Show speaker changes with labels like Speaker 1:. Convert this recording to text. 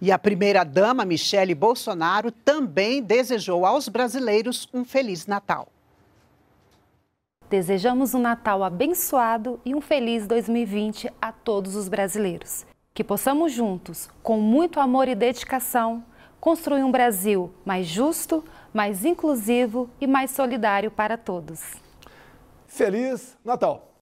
Speaker 1: E a primeira-dama, Michele Bolsonaro, também desejou aos brasileiros um
Speaker 2: Feliz Natal. Desejamos um Natal abençoado e um feliz 2020 a todos os brasileiros. Que possamos juntos, com muito amor e dedicação, construir um Brasil mais justo, mais inclusivo e mais solidário para todos.
Speaker 3: Feliz Natal!